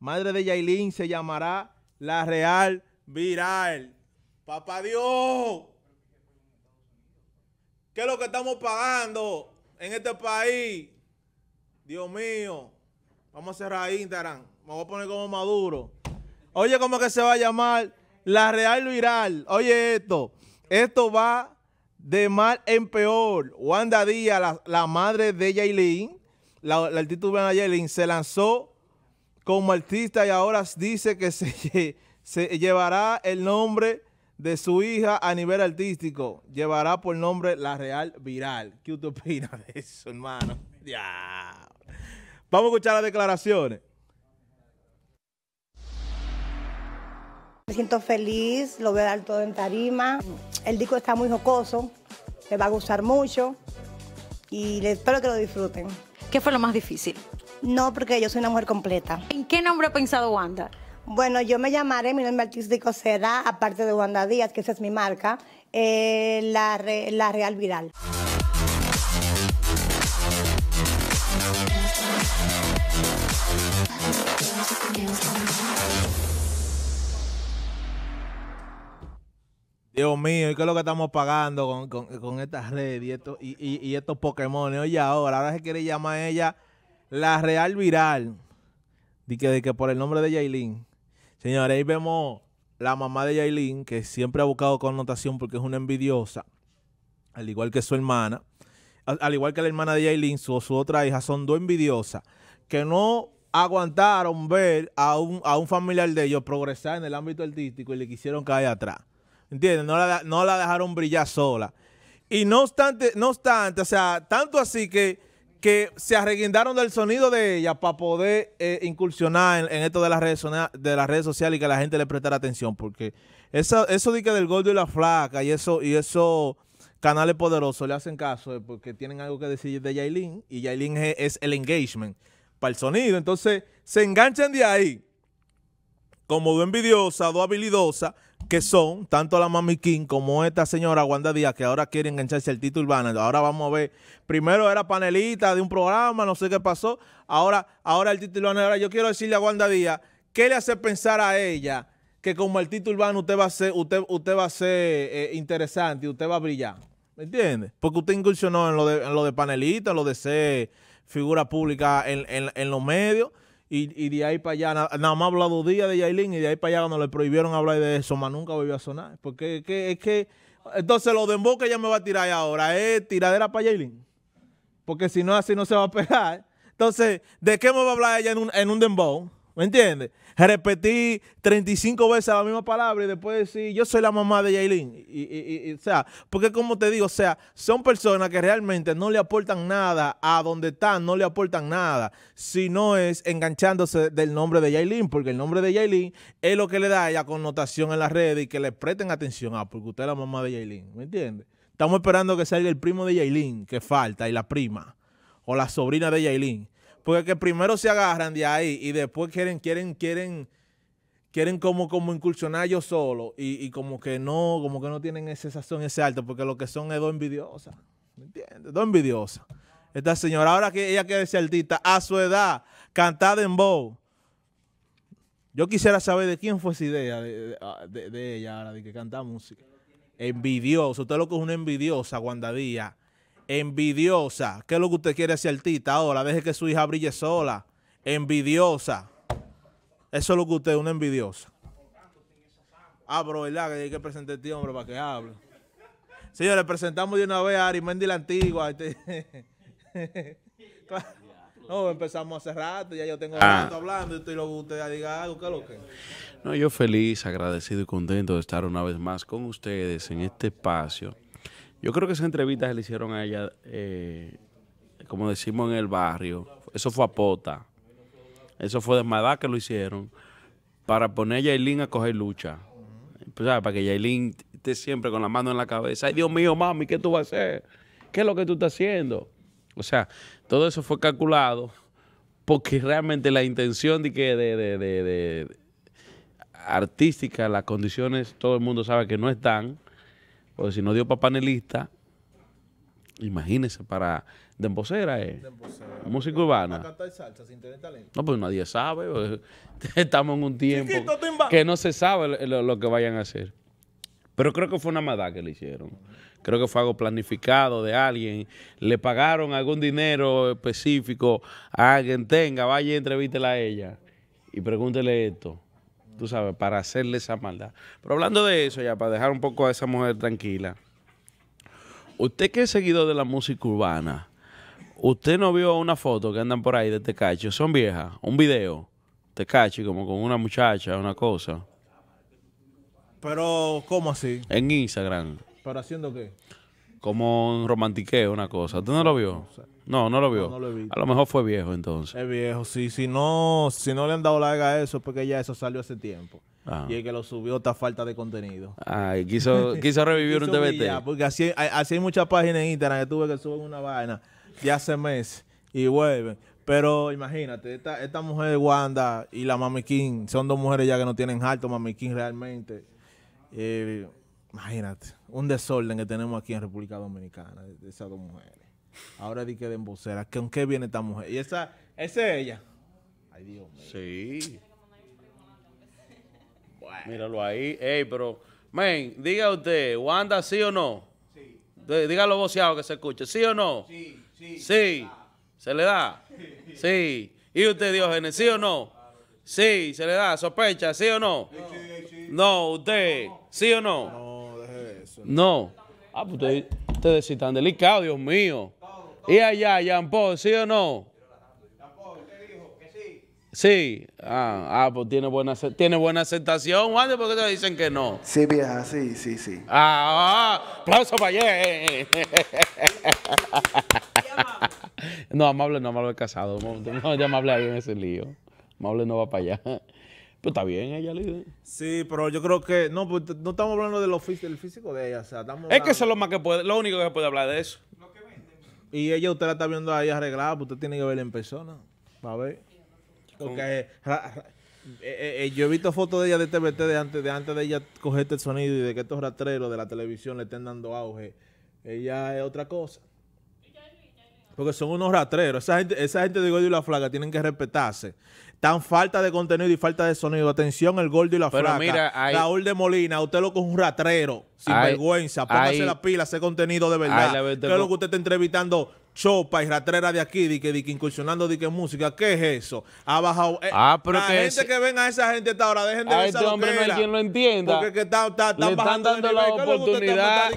Madre de Yailin se llamará La Real Viral. Papá Dios. ¿Qué es lo que estamos pagando en este país? Dios mío. Vamos a cerrar Instagram. Me voy a poner como Maduro. Oye, ¿cómo que se va a llamar? La Real Viral. Oye esto. Esto va de mal en peor. Wanda Díaz, la, madre de Yailin, la, la, de Yailin, se lanzó como artista y ahora dice que se, llevará el nombre de su hija a nivel artístico. Llevará por nombre La Real Viral. ¿Qué usted opina de eso, hermano? Vamos a escuchar las declaraciones. Me siento feliz, lo voy a dar todo en tarima. El disco está muy jocoso, me va a gustar mucho y espero que lo disfruten. ¿Qué fue lo más difícil? No, porque yo soy una mujer completa. ¿En qué nombre ha pensado Wanda? Bueno, yo me llamaré, mi nombre artístico será, aparte de Wanda Díaz, que esa es mi marca, eh, la, Real Viral. Dios mío, ¿y qué es lo que estamos pagando con, con, con estas redes y, esto, y, y, estos Pokémon? Oye, ahora, ahora se quiere llamar a ella la Real Viral. De que, de que por el nombre de Yailin. Señores, ahí vemos la mamá de Yailin, que siempre ha buscado connotación porque es una envidiosa, al igual que su hermana. Al, igual que la hermana de Yailin, su, su otra hija, son dos envidiosas que no aguantaron ver a un, a un familiar de ellos progresar en el ámbito artístico y le quisieron caer atrás. ¿Entiendes? No la, dejaron brillar sola. Y no obstante, no obstante, o sea, tanto así que que se arreguindaron del sonido de ella para poder eh, incursionar en, esto de las, redes de las redes sociales y que la gente le prestara atención, porque eso, eso del gordo y la flaca y eso y esos canales poderosos le hacen caso porque tienen algo que decir de Yailin y Yailin es el engagement para el sonido, entonces se enganchan de ahí como dos envidiosas, dos habilidosas, que son tanto la Mami King como esta señora Wanda Díaz, que ahora quiere engancharse al título urbano. Ahora vamos a ver. Primero era panelita de un programa, no sé qué pasó. Ahora, ahora el título urbano. Ahora yo quiero decirle a Wanda Díaz, ¿qué le hace pensar a ella que como el título urbano usted va a ser, usted, usted va a ser eh, interesante, usted va a brillar? ¿Me entiende? Porque usted incursionó en lo de, en lo de panelita, lo de ser figura pública en, en los medios y, de ahí para allá, nada, más hablado dos días de Yailin y de ahí para allá cuando le prohibieron hablar de eso, más nunca volvió a sonar. Porque es que, entonces lo dembow que ella me va a tirar ahora es tiradera para Yailin. Porque si no, así no se va a pegar. Entonces, ¿de qué me va a hablar ella en un, en un dembow? ¿Me entiendes? Repetí 35 veces la misma palabra y después decir, yo soy la mamá de Yailin. Y, y, o sea, porque como te digo, o sea, son personas que realmente no le aportan nada a donde están, no le aportan nada, sino es enganchándose del nombre de Yailin, porque el nombre de Yailin es lo que le da la connotación en las redes y que le presten atención a, ah, porque usted es la mamá de Yailin. ¿Me entiendes? Estamos esperando que salga el primo de Yailin, que falta, y la prima, o la sobrina de Yailin. Porque primero se agarran de ahí y después quieren, quieren, quieren, quieren como, como incursionar yo solo y, como que no, como que no tienen esa sazón, ese alto, porque lo que son es dos envidiosas. ¿Me entiendes? Dos envidiosas. Esta señora, ahora que ella quiere ser artista, a su edad, cantada en voz. Yo quisiera saber de quién fue esa idea ah, de, ella ahora, de que canta música. Envidioso. Usted lo que es una envidiosa, Guandadía envidiosa. ¿Qué es lo que usted quiere hacer, tita? Ahora, deje que su hija brille sola. Envidiosa. Eso es lo que usted es, una envidiosa. Ah, pero Que hay que presentar este hombre para que hable. Señores, presentamos de una vez a Arimendi la Antigua. Este- no, empezamos hace rato, ya yo tengo ah. hablando y estoy lo que usted diga algo, ¿qué lo que? No, yo feliz, agradecido y contento de estar una vez más con ustedes en este espacio yo creo que esas entrevistas le hicieron a ella, eh, como decimos en el barrio, eso fue a pota. Eso fue de Madá que lo hicieron para poner a Yailin a coger lucha. Para que Yailin esté siempre con la mano en la cabeza. Ay, Dios mío, mami, ¿qué tú vas a hacer? ¿Qué es lo que tú estás haciendo? O sea, todo eso fue calculado porque realmente la intención de que de, de, de artística, las condiciones, todo el mundo sabe que no están porque si no dio para panelista, imagínese para embocera, eh. música urbana. No, pues nadie sabe. Estamos en un tiempo que no se sabe lo, que vayan a hacer. Pero creo que fue una maldad que le hicieron. Creo que fue algo planificado de alguien. Le pagaron algún dinero específico a alguien. Tenga, vaya y entrevístela a ella. Y pregúntele esto tú sabes, para hacerle esa maldad. Pero hablando de eso, ya para dejar un poco a esa mujer tranquila, usted que es seguidor de la música urbana, usted no vio una foto que andan por ahí de Tecachi, son viejas, un video, Tecachi como con una muchacha, una cosa. Pero, ¿cómo así? En Instagram. ¿Para haciendo qué? como un romantiqueo, una cosa. ¿Tú no lo vio? No, no lo vio. a lo mejor fue viejo entonces. Es viejo, sí. Si no, si no le han dado larga a eso, porque ya eso salió hace tiempo. Ah. Y el que lo subió está falta de contenido. Ay, quiso, quiso revivir un TBT. porque así, hay muchas páginas en internet. que tuve que subir una vaina de hace meses y vuelven. Pero imagínate, esta, mujer de Wanda y la Mami King son dos mujeres ya que no tienen alto, Mami King realmente. Eh, imagínate, un desorden que tenemos aquí en República Dominicana, de esas dos mujeres. Ahora di que de embocera, ¿con qué viene esta mujer? Y esa, esa es ella. Ay, Dios mío. Sí. Míralo ahí. Ey, pero, men, diga usted, ¿Wanda sí o no? Sí. dígalo voceado que se escuche, ¿sí o no? Sí, sí. ¿Se le da? Sí. ¿Y usted, Diógenes, sí o no? sí. se le da. ¿Sospecha, sí o no? No, no usted, ¿sí o no? No. No. Ah, pues ustedes, sí están delicados, Dios mío. Y allá, Jean ¿sí o no? Sí, ah, ah, pues tiene buena, tiene buena aceptación, Juan, ¿por qué te dicen que no? Sí, vieja, sí, sí, sí. Ah, ah aplauso para allá. Eh. no, amable, no, amable casado. No, ya amable ahí en ese lío. Amable no va para allá. Pero está bien ella líder. Sí, pero yo creo que. No, pues, no estamos hablando del físico de ella. estamos es que eso es lo más que puede, lo único que se puede hablar de eso. Y ella, usted la está viendo ahí arreglada, pues, usted tiene que verla en persona. Va a ver. Porque eh, eh, eh, yo he visto fotos de ella de TVT de antes, de antes de ella coger el este sonido y de que estos rastreros de la televisión le estén dando auge. Ella es otra cosa. Porque son unos rastreros. Esa gente, esa gente de Goyo y la Flaca tienen que respetarse tan falta de contenido y falta de sonido. Atención, el gordo y la Pero flaca. Mira, Raúl de Molina, usted lo con un ratrero, sin vergüenza. Póngase la pila, hace contenido de verdad. es lo que usted está entrevistando ...chopa y ratrera de aquí, de que, que incursionando de que música, ¿qué es eso? Ha bajado. Eh, ah, pero la gente que ven a esa gente hasta ahora, dejen de ver este esa hombre no hay quien lo entienda. Porque está, está, están le están dando la oportunidad.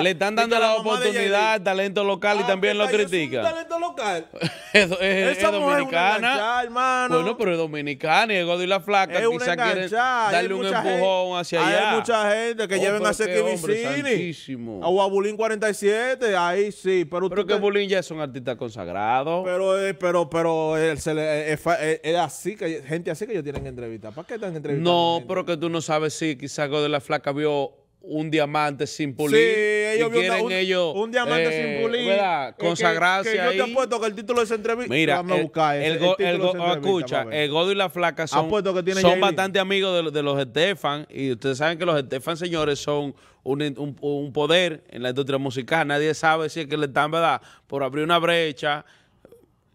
le están dando la, oportunidad al talento local y ah, también lo critica. Es talento local. eso, es, dominicana. Bueno, pero es dominicana y el Godo y la Flaca es quieren darle un empujón hacia allá. Hay mucha gente que oh, lleven a Sequibicini a Bulín 47, ahí sí, pero, pero Bulín ya es un artista consagrado. Pero, eh, pero, pero él eh, se le, eh, es, así que gente así que ellos tienen que ¿Para qué están entrevistando? No, pero que tú no sabes si quizás algo de la Flaca vio un diamante sin pulir. Sí, ellos quieren un, ellos, un diamante sin eh, pulir. ¿verdad? Eh, Consagrarse Yo te apuesto que el título de esa entrevista. Mira, el, ah, escucha, el Godo y la Flaca son, bastante amigos de, los Estefan. Y ustedes saben que los Estefan, señores, son un, poder en la industria musical. Nadie sabe si es que le están, ¿verdad?, por abrir una brecha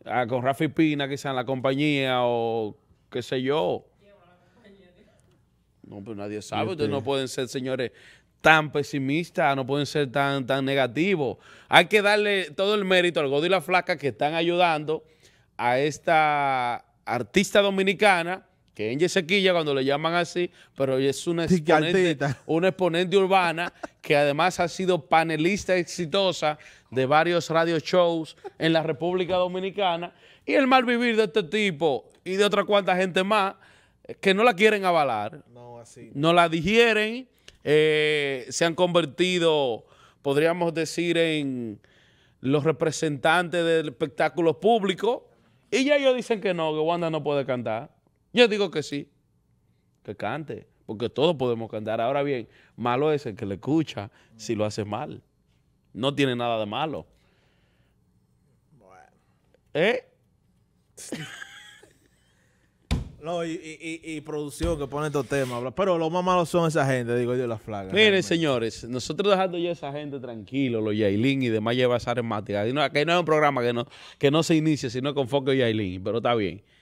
ah, con Rafi Pina, quizá en la compañía o qué sé yo. No, pero nadie sabe. Ustedes este- no pueden ser, señores, tan pesimista, no pueden ser tan, tan negativos. Hay que darle todo el mérito al Godo y la Flaca que están ayudando a esta artista dominicana, que en Sequilla cuando le llaman así, pero es una exponente, una exponente urbana que además ha sido panelista exitosa de varios radio shows en la República Dominicana y el mal vivir de este tipo y de otra cuanta gente más eh, que no la quieren avalar, no, no la digieren eh, se han convertido, podríamos decir, en los representantes del espectáculo público. Y ya ellos dicen que no, que Wanda no puede cantar. Yo digo que sí, que cante, porque todos podemos cantar. Ahora bien, malo es el que le escucha si lo hace mal. No tiene nada de malo. ¿Eh? No, y, y, producción que pone estos temas. Pero los más malo son esa gente, digo yo, las flagas. Miren, señores, nosotros dejando ya esa gente tranquilo, los Yailin y demás lleva esa remática. aquí no es un programa que no, que no se inicie, sino con foco Yailin, pero está bien.